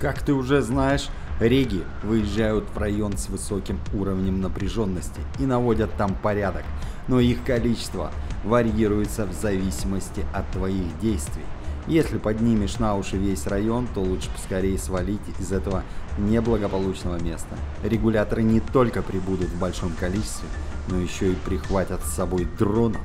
Как ты уже знаешь, реги выезжают в район с высоким уровнем напряженности и наводят там порядок, но их количество варьируется в зависимости от твоих действий. Если поднимешь на уши весь район, то лучше поскорее свалить из этого неблагополучного места. Регуляторы не только прибудут в большом количестве, но еще и прихватят с собой дронов.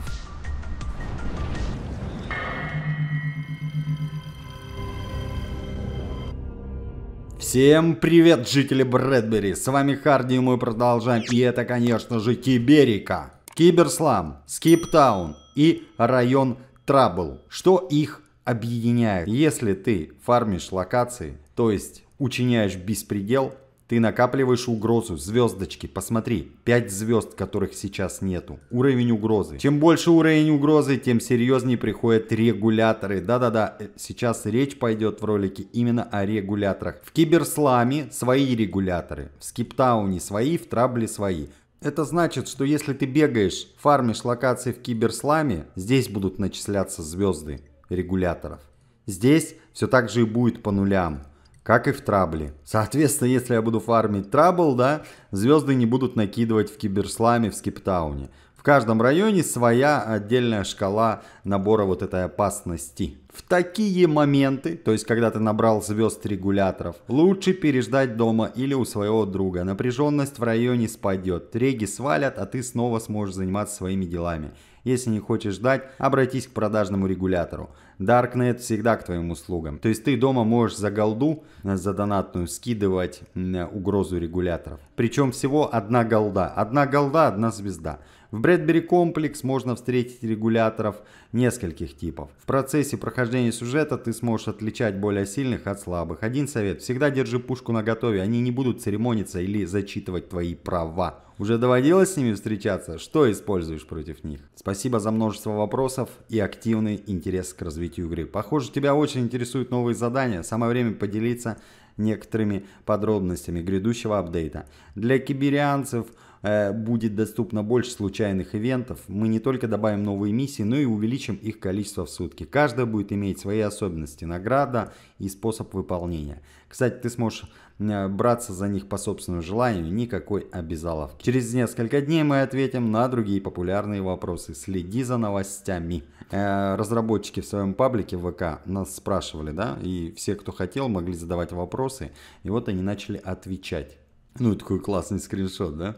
Всем привет, жители Брэдбери, с вами Харди, и мы продолжаем, и это, конечно же, Киберика, Киберслам, Скиптаун и район Трабл. Что их объединяет? Если ты фармишь локации, то есть учиняешь беспредел, ты накапливаешь угрозу, звездочки, посмотри, 5 звезд, которых сейчас нету. Уровень угрозы. Чем больше уровень угрозы, тем серьезнее приходят регуляторы. Да-да-да, э, сейчас речь пойдет в ролике именно о регуляторах. В Киберсламе свои регуляторы, в Скиптауне свои, в Трабле свои. Это значит, что если ты бегаешь, фармишь локации в киберсламе, здесь будут начисляться звезды регуляторов. Здесь все так же и будет по нулям как и в трабле. Соответственно, если я буду фармить трабл, да, звезды не будут накидывать в киберсламе, в скиптауне. В каждом районе своя отдельная шкала набора вот этой опасности. В такие моменты, то есть когда ты набрал звезд регуляторов, лучше переждать дома или у своего друга. Напряженность в районе спадет, треги свалят, а ты снова сможешь заниматься своими делами. Если не хочешь ждать, обратись к продажному регулятору. Darknet всегда к твоим услугам. То есть ты дома можешь за голду, э, за донатную, скидывать э, угрозу регуляторов. Причем всего одна голда. Одна голда, одна звезда. В Брэдбери комплекс можно встретить регуляторов нескольких типов. В процессе прохождения сюжета ты сможешь отличать более сильных от слабых. Один совет, всегда держи пушку наготове, они не будут церемониться или зачитывать твои права. Уже доводилось с ними встречаться? Что используешь против них? Спасибо за множество вопросов и активный интерес к развитию игры. Похоже, тебя очень интересуют новые задания. Самое время поделиться некоторыми подробностями грядущего апдейта. Для киберианцев э, будет доступно больше случайных ивентов. Мы не только добавим новые миссии, но и увеличим их количество в сутки. Каждая будет иметь свои особенности, награда и способ выполнения. Кстати, ты сможешь Э, браться за них по собственному желанию никакой обязаловки. Через несколько дней мы ответим на другие популярные вопросы. Следи за новостями. Э, разработчики в своем паблике ВК нас спрашивали, да, и все, кто хотел, могли задавать вопросы, и вот они начали отвечать. Ну, и такой классный скриншот, да?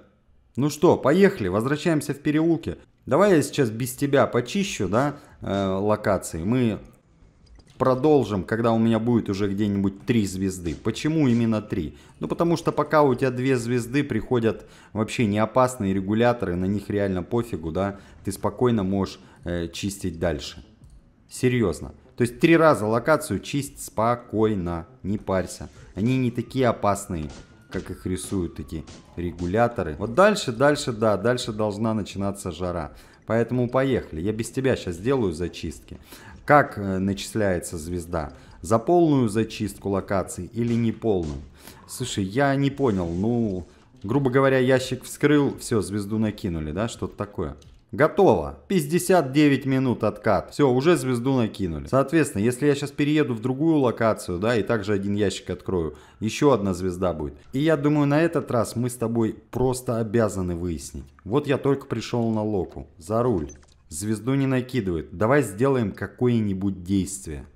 Ну что, поехали, возвращаемся в переулке. Давай я сейчас без тебя почищу, да, э, локации. Мы продолжим, когда у меня будет уже где-нибудь 3 звезды. Почему именно 3? Ну потому что пока у тебя 2 звезды приходят вообще не опасные регуляторы, на них реально пофигу, да, ты спокойно можешь э, чистить дальше. Серьезно. То есть три раза локацию чисть спокойно, не парься. Они не такие опасные, как их рисуют эти регуляторы. Вот дальше, дальше, да, дальше должна начинаться жара. Поэтому поехали. Я без тебя сейчас сделаю зачистки. Как э, начисляется звезда? За полную зачистку локаций или не неполную? Слушай, я не понял, ну, грубо говоря, ящик вскрыл, все, звезду накинули, да, что-то такое. Готово. 59 минут откат. Все, уже звезду накинули. Соответственно, если я сейчас перееду в другую локацию, да, и также один ящик открою, еще одна звезда будет. И я думаю, на этот раз мы с тобой просто обязаны выяснить. Вот я только пришел на локу. За руль. Звезду не накидывает. Давай сделаем какое-нибудь действие.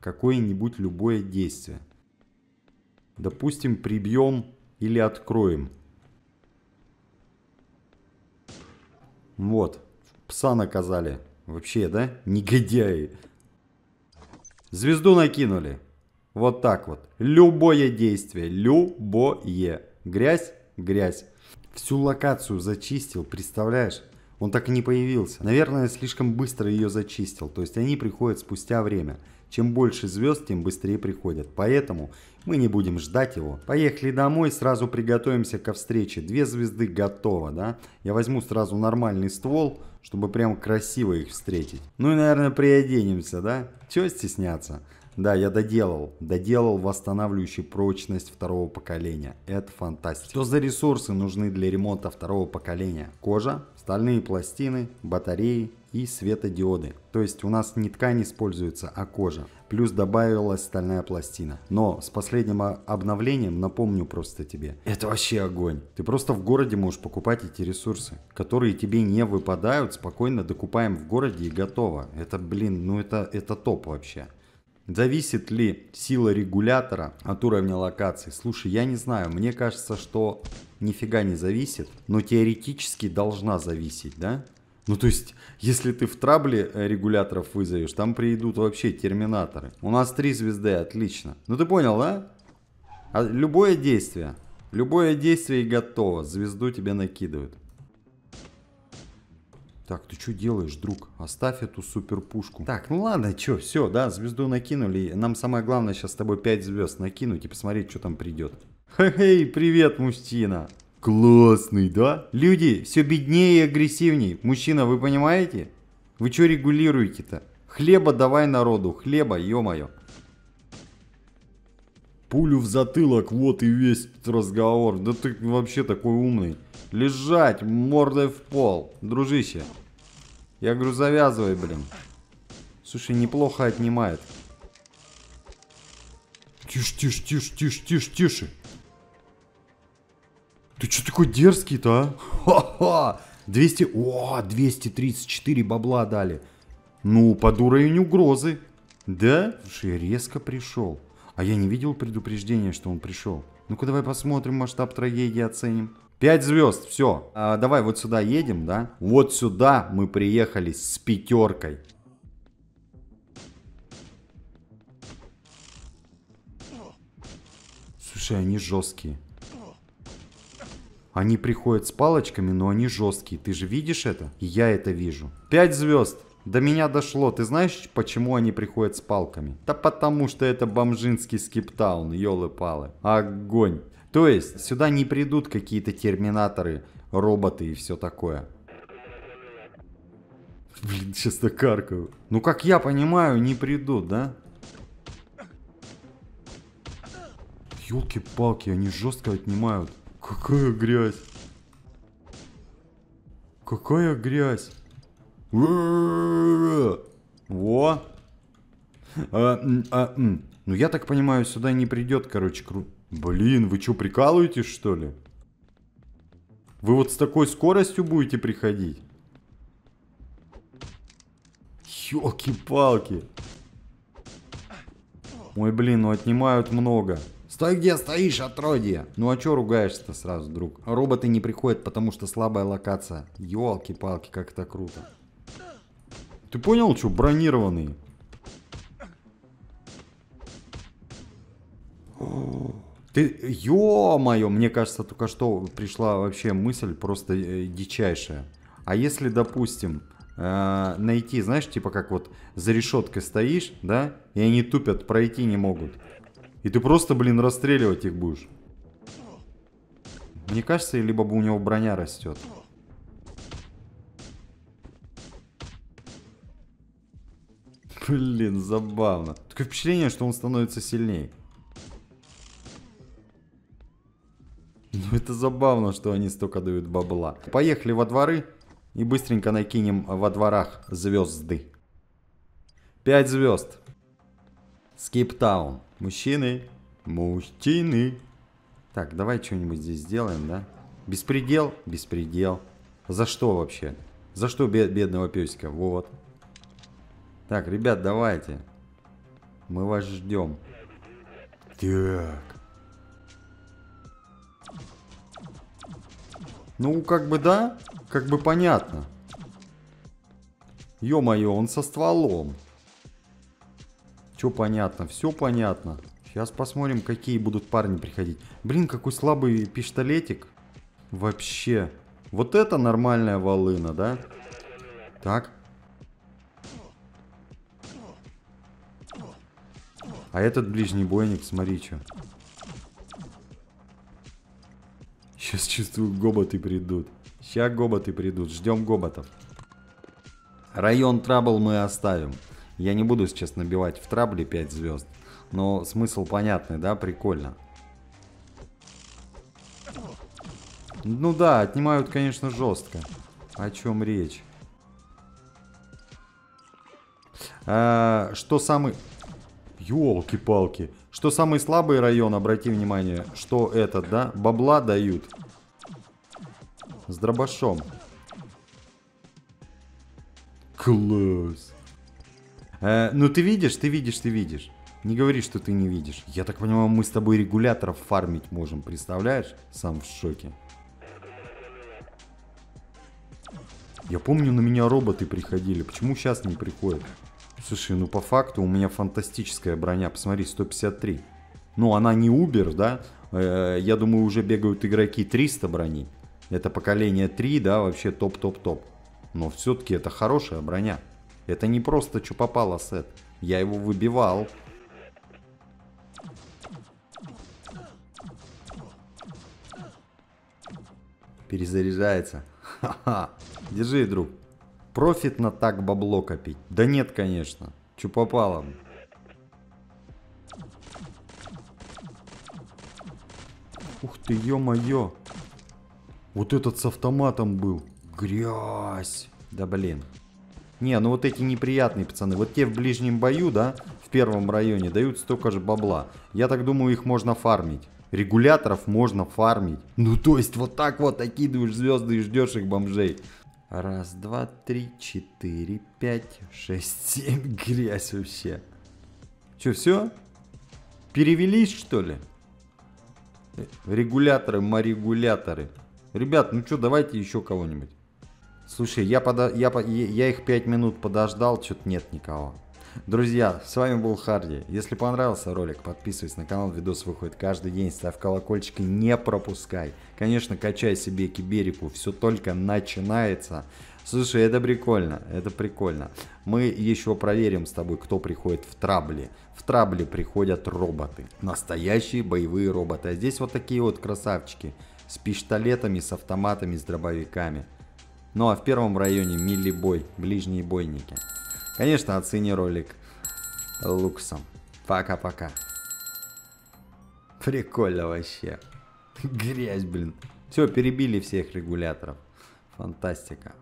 Какое-нибудь любое действие. Допустим, прибьем или откроем. Вот. Пса наказали. Вообще, да? Негодяи. Звезду накинули. Вот так вот. Любое действие. Любое. Грязь, грязь. Всю локацию зачистил, представляешь? Он так и не появился. Наверное, слишком быстро ее зачистил, то есть они приходят спустя время. Чем больше звезд, тем быстрее приходят. Поэтому мы не будем ждать его. Поехали домой, сразу приготовимся ко встрече. Две звезды готово, да? Я возьму сразу нормальный ствол, чтобы прям красиво их встретить. Ну и, наверное, приоденемся, да? Чего стесняться? Да, я доделал. Доделал восстанавливающий прочность второго поколения. Это фантастика. Что за ресурсы нужны для ремонта второго поколения? Кожа, стальные пластины, батареи и светодиоды. То есть у нас не ткань используется, а кожа. Плюс добавилась стальная пластина. Но с последним обновлением, напомню просто тебе, это вообще огонь. Ты просто в городе можешь покупать эти ресурсы, которые тебе не выпадают, спокойно докупаем в городе и готово. Это, блин, ну это, это топ вообще. Зависит ли сила регулятора от уровня локации? Слушай, я не знаю, мне кажется, что нифига не зависит, но теоретически должна зависеть, да? Ну, то есть, если ты в трабле э, регуляторов вызовешь, там приедут вообще терминаторы. У нас три звезды, отлично. Ну, ты понял, да? А любое действие, любое действие и готово. Звезду тебе накидывают. Так, ты что делаешь, друг? Оставь эту суперпушку. Так, ну ладно, что, все, да, звезду накинули. Нам самое главное сейчас с тобой 5 звезд накинуть и посмотреть, что там придет. Хе-хей, привет, мужчина. Классный, да? Люди, все беднее и агрессивней. Мужчина, вы понимаете? Вы что регулируете-то? Хлеба давай народу, хлеба, ё-моё. Пулю в затылок, вот и весь разговор. Да ты вообще такой умный. Лежать мордой в пол, дружище. Я говорю, завязывай, блин. Слушай, неплохо отнимает. Тише, тише, тише, тише, тише, тише. Ты что такой дерзкий-то, а? Ха-ха! 200... О, 234 бабла дали. Ну, под уровень угрозы. Да? Слушай, резко пришел. А я не видел предупреждения, что он пришел. Ну-ка давай посмотрим, масштаб трагедии оценим. Пять звезд, все. А, давай вот сюда едем, да? Вот сюда мы приехали с пятеркой. Слушай, они жесткие. Они приходят с палочками, но они жесткие. Ты же видишь это? я это вижу. Пять звезд. До меня дошло. Ты знаешь, почему они приходят с палками? Да потому что это бомжинский скиптаун, елы-палы. Огонь. То есть сюда не придут какие-то терминаторы, роботы и все такое. Блин, честно каркаю. Ну, как я понимаю, не придут, да? Ёлки-палки, они жестко отнимают. Какая грязь. Какая грязь. Во. А, а, ну, я так понимаю, сюда не придет, короче, кру... Блин, вы что, прикалываетесь, что ли? Вы вот с такой скоростью будете приходить? Ёлки-палки. Ой, блин, ну отнимают много. Стой, где стоишь, отродье! Ну а чё ругаешься-то сразу, друг? Роботы не приходят, потому что слабая локация. Ёлки-палки, как это круто. Ты понял, что бронированный? Ты, ё-моё, мне кажется, только что пришла вообще мысль просто э, дичайшая. А если, допустим, э, найти, знаешь, типа как вот за решеткой стоишь, да, и они тупят, пройти не могут. И ты просто, блин, расстреливать их будешь. Мне кажется, либо бы у него броня растет. Блин, забавно. Такое впечатление, что он становится сильнее. Ну это забавно, что они столько дают бабла. Поехали во дворы и быстренько накинем во дворах звезды. Пять звезд. Скиптаун. Мужчины. Мужчины. Так, давай что-нибудь здесь сделаем, да? Беспредел? Беспредел. За что вообще? За что бед бедного песика? Вот. Так, ребят, давайте. Мы вас ждем. Так. Ну, как бы да, как бы понятно. Ё-моё, он со стволом. Чё понятно? Все понятно. Сейчас посмотрим, какие будут парни приходить. Блин, какой слабый пистолетик. Вообще. Вот это нормальная волына, да? Так, А этот ближний бойник, смотри, что. Сейчас чувствую, гоботы придут. Сейчас гоботы придут. Ждем гоботов. Район трабл мы оставим. Я не буду сейчас набивать в трабле 5 звезд. Но смысл понятный, да? Прикольно. Ну да, отнимают, конечно, жестко. О чем речь? А, что самый... Ёлки-палки. Что самый слабый район, обрати внимание, что этот, да? Бабла дают. С дробашом. Класс. Э, ну ты видишь, ты видишь, ты видишь. Не говори, что ты не видишь. Я так понимаю, мы с тобой регуляторов фармить можем, представляешь? Сам в шоке. Я помню, на меня роботы приходили. Почему сейчас не приходят? Слушай, ну по факту у меня фантастическая броня, посмотри, 153. Ну, она не Uber, да? Э, я думаю, уже бегают игроки 300 брони. Это поколение 3, да, вообще топ-топ-топ. Но все-таки это хорошая броня. Это не просто что попало сет. Я его выбивал. Перезаряжается. Ха-ха. Держи, друг. Профитно так бабло копить? Да нет, конечно. Чё попало? Ух ты, ё-моё. Вот этот с автоматом был. Грязь. Да блин. Не, ну вот эти неприятные пацаны. Вот те в ближнем бою, да, в первом районе дают столько же бабла. Я так думаю, их можно фармить. Регуляторов можно фармить. Ну то есть вот так вот окидываешь звезды и ждешь их бомжей. Раз, два, три, четыре, пять, шесть, семь. Грязь вообще. Че, все? Перевелись, что ли? Регуляторы, морегуляторы. Ребят, ну что, давайте еще кого-нибудь. Слушай, я, подо... я, я их пять минут подождал, что-то нет никого. Друзья, с вами был Харди. Если понравился ролик, подписывайся на канал. Видос выходит каждый день. Ставь колокольчик и не пропускай. Конечно, качай себе киберику. Все только начинается. Слушай, это прикольно, это прикольно. Мы еще проверим с тобой, кто приходит в трабли. В трабли приходят роботы. Настоящие боевые роботы. А здесь вот такие вот красавчики. С пистолетами, с автоматами, с дробовиками. Ну а в первом районе милли бой, ближние бойники. Конечно, оцени ролик луксом. Пока-пока. Прикольно вообще. Грязь, блин. Все, перебили всех регуляторов. Фантастика.